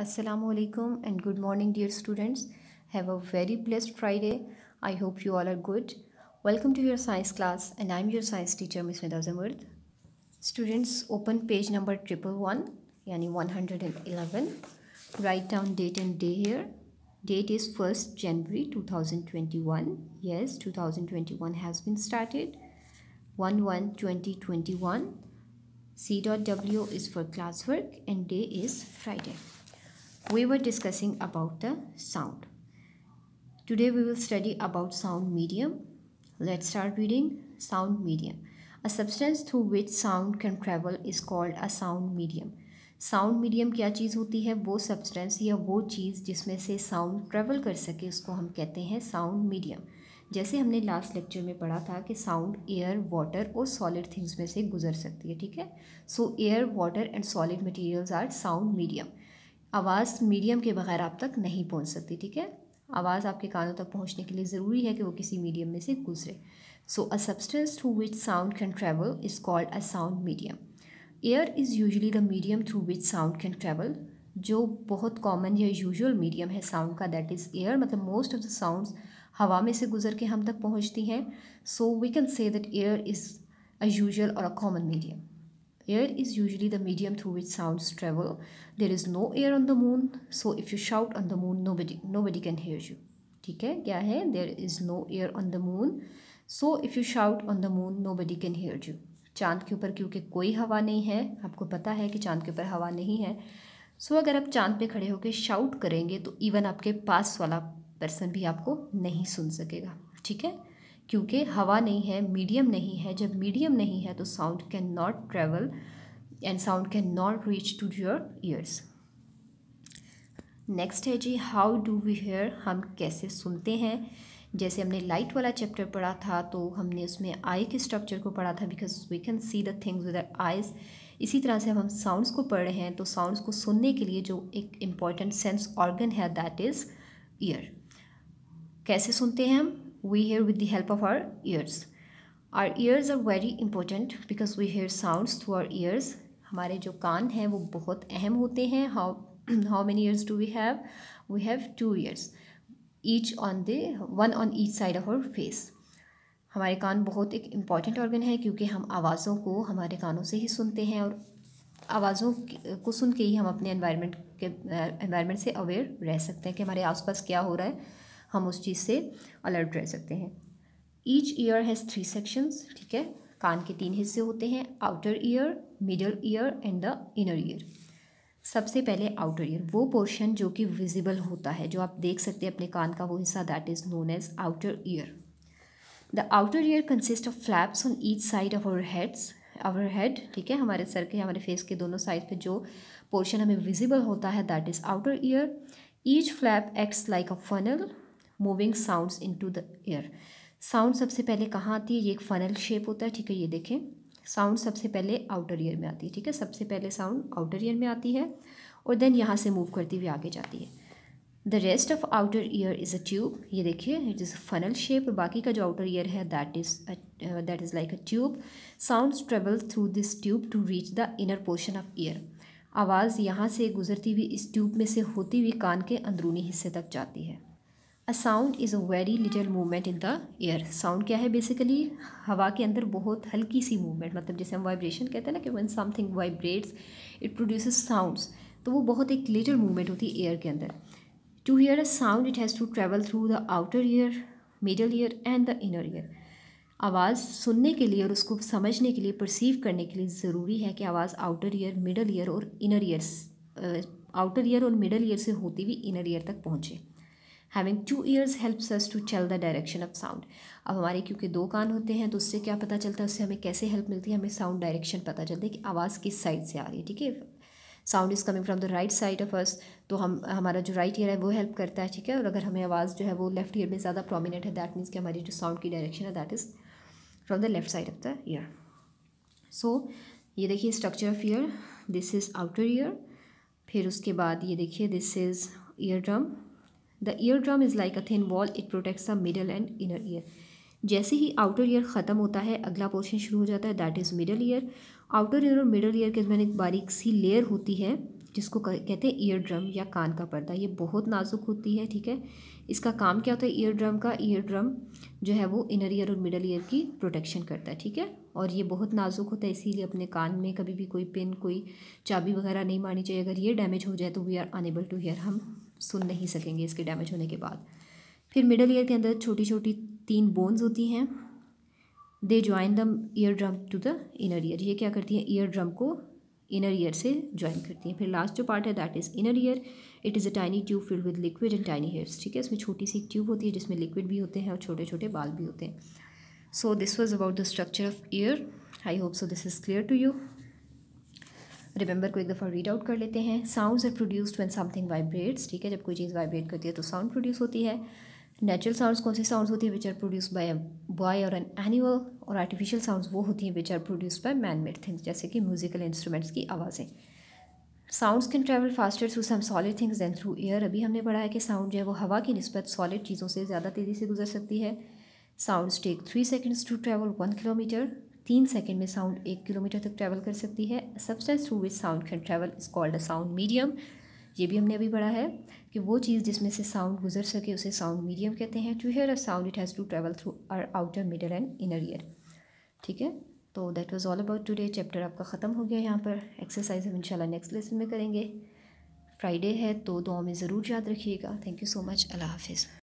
Assalamu alaikum and good morning dear students. Have a very blessed Friday. I hope you all are good. Welcome to your science class and I'm your science teacher Ms. Medha Zamurd. Students open page number 111 yani 111. Write down date and day here. Date is 1st January 2021. Yes 2021 has been started. 1 2021. C.W is for classwork and day is Friday. we were discussing about the sound. Today we will study about sound medium. Let's start reading sound medium. A substance through which sound can travel is called a sound medium. Sound medium क्या चीज़ होती है वो substance या वो चीज़ जिसमें से sound travel कर सके उसको हम कहते हैं साउंड मीडियम जैसे हमने लास्ट लेक्चर में पढ़ा था कि साउंड एयर वाटर और सॉलिड थिंग्स में से गुजर सकती है ठीक है so air water and solid materials are sound medium आवाज़ मीडियम के बगैर आप तक नहीं पहुंच सकती ठीक है आवाज़ आपके कानों तक पहुंचने के लिए ज़रूरी है कि वो किसी मीडियम में से गुजरे so a substance through which sound can travel is called a sound medium air is usually the medium through which sound can travel जो बहुत कॉमन या यूजल मीडियम है साउंड का दैट इज़ एयर मतलब most of the sound हवा में से गुजर के हम तक पहुँचती हैं so we can say that air is a usual और a common medium Air is usually the medium through which sounds travel. There is no air on the moon, so if you shout on the moon, nobody nobody can hear you. ठीक है क्या है there is no air on the moon so if you shout on the moon nobody can hear you चांद के ऊपर क्योंकि कोई हवा नहीं है आपको पता है कि चांद के ऊपर हवा नहीं है सो so, अगर आप चांद पे खड़े होकर शाउट करेंगे तो इवन आपके पास वाला पर्सन भी आपको नहीं सुन सकेगा ठीक है क्योंकि हवा नहीं है मीडियम नहीं है जब मीडियम नहीं है तो sound cannot travel and sound cannot reach to your ears next है जी हाउ डू वी हेयर हम कैसे सुनते हैं जैसे हमने लाइट वाला चैप्टर पढ़ा था तो हमने उसमें आई के स्ट्रक्चर को पढ़ा था because we can see the things with eyes इसी तरह से हम साउंड्स को पढ़ रहे हैं तो साउंड्स को सुनने के लिए जो एक इम्पॉर्टेंट सेंस ऑर्गन है दैट इज़ ईयर कैसे सुनते हैं हम we hear with the help of our ears our ears are very important because we hear sounds through our ears हमारे जो कान हैं वो बहुत अहम होते हैं how how many ears do we have we have two ears each on the one on each side of our face हमारे कान बहुत एक इम्पॉर्टेंट ऑर्गन है क्योंकि हम आवाज़ों को हमारे कानों से ही सुनते हैं और आवाज़ों को सुन के ही हम अपने एनवायरनमेंट के एनवायरनमेंट से अवेयर रह सकते हैं कि हमारे आसपास क्या हो रहा है हम उस चीज़ से अलर्ट रह सकते हैं each ear has three sections ठीक है कान के तीन हिस्से होते हैं outer ear middle ear and the inner ear सबसे पहले आउटर ईयर वो पोर्शन जो कि विजिबल होता है जो आप देख सकते हैं अपने कान का वो हिस्सा that is known as outer ear the outer ear consist of flaps on each side of our heads our head ठीक है हमारे सर के हमारे फेस के दोनों साइड पे जो पोर्शन हमें विजिबल होता है that is outer ear each flap acts like a funnel moving sounds into the air sound सबसे पहले कहाँ आती है ये एक फनल शेप होता है ठीक है ये देखें साउंड सबसे पहले आउटर ईयर में आती है ठीक है सबसे पहले साउंड आउटर ईयर में आती है और देन यहाँ से मूव करती हुई आगे जाती है the rest of outer ear is a tube ये देखिए इट इज़ फनल शेप और बाकी का जो आउटर ईयर है that is that is like a tube sound travel through this tube to reach the inner portion of ear आवाज़ यहाँ से गुजरती हुई इस ट्यूब में से होती हुई कान के अंदरूनी हिस्से तक जाती है a sound is a very little movement in the air sound क्या है बेसिकली हवा के अंदर बहुत हल्की सी मूवमेंट मतलब जैसे हम वाइब्रेशन कहते हैं ना कि one something vibrates it produces sounds तो वो बहुत एक लिटल मूवमेंट होती है एयर के अंदर to hear a sound it has to travel through the outer ear middle ear and the inner ear आवाज़ सुनने के लिए और उसको समझने के लिए परसीव करने के लिए ज़रूरी है कि आवाज़ आउटर ईयर मिडल ईयर और इनर ईयर आउटर ईयर और मिडल ईयर से होती हुई इनर ईयर तक पहुँचे having two ears helps us to tell the direction of sound अब हमारे क्योंकि दो कान होते हैं तो उससे क्या पता चलता है उससे हमें कैसे हेल्प मिलती है हमें साउंड डायरेक्शन पता चलता है कि आवाज़ किस साइड से आ रही है ठीक है sound is coming from the right side of us तो हम हमारा जो राइट ईयर है वो हेल्प करता है ठीक है और अगर हमें आवाज़ जो है वो लेफ्ट ईयर में ज़्यादा प्रोमिनेंट है दैट मीन्स कि हमारी जो साउंड की डायरेक्शन है that is from the left side of the ear so ये देखिए structure of ear this is outer ear फिर उसके बाद ये देखिए this is ear drum the ear drum is like a thin wall it protects the middle and inner ear जैसे ही outer ear ख़त्म होता है अगला पोर्शन शुरू हो जाता है that is middle ear outer ear और मिडल ईयर के दरमियान एक बारीक सी लेयर होती है जिसको कहते हैं ईयर ड्रम या कान का पर्दा ये बहुत नाजुक होती है ठीक है इसका काम क्या होता है ईयर ड्रम का ईयर ड्रम जो है वो इनर ईयर और मिडल ईयर की प्रोटेक्शन करता है ठीक है और ये बहुत नाजुक होता है इसीलिए अपने कान में कभी भी कोई पिन कोई चाबी वगैरह नहीं मारनी चाहिए अगर ये डैमेज हो जाए तो we are unable to hear हम सुन नहीं सकेंगे इसके डैमेज होने के बाद फिर मिडल ईयर के अंदर छोटी छोटी तीन बोन्स होती हैं they join the ear drum to the inner ear ये क्या करती हैं ईयर ड्रम को इनर ईयर से ज्वाइन करती हैं फिर लास्ट जो पार्ट है that is inner ear it is a tiny tube filled with liquid and tiny hairs ठीक है इसमें छोटी सी ट्यूब होती है जिसमें लिक्विड भी होते हैं और छोटे छोटे बाल भी होते हैं so this was about the structure of ear I hope so this is clear to you remember को एक दफ़ा रीड आउट कर लेते हैं sounds are produced when something vibrates ठीक है जब कोई चीज़ वाइब्रेट करती है तो साउंड प्रोड्यूस होती है नेचुरल साउंड्स कौन से साउंड्स होती है which are produce by a boy और एन एनिमल और आर्टिफिशियल साउंड्स वो होती हैं which are produce by man made things जैसे कि म्यूजिकल इंस्ट्रूमेंट्स की आवाज़ें sounds can travel faster through some solid things than through air अभी हमने पढ़ा है कि साउंड जो है वो हवा की नस्बत सॉलिड चीज़ों से ज़्यादा तेज़ी से गुजर सकती है sounds take three seconds to travel one kilometre तीन सेकेंड में साउंड एक किलोमीटर तक ट्रैवल कर सकती है substance through which sound can travel is called a sound medium ये भी हमने अभी पढ़ा है कि वो चीज़ जिसमें से साउंड गुजर सके उसे साउंड मीडियम कहते हैं to hear a sound it has to travel through our outer middle and inner ear ठीक है तो that was all about today chapter आपका ख़त्म हो गया यहाँ पर एक्सरसाइज हम इंशाल्लाह नेक्स्ट लेसन में करेंगे फ्राइडे है तो दुआ में ज़रूर याद रखिएगा थैंक यू सो मच अल्लाह हाफिज़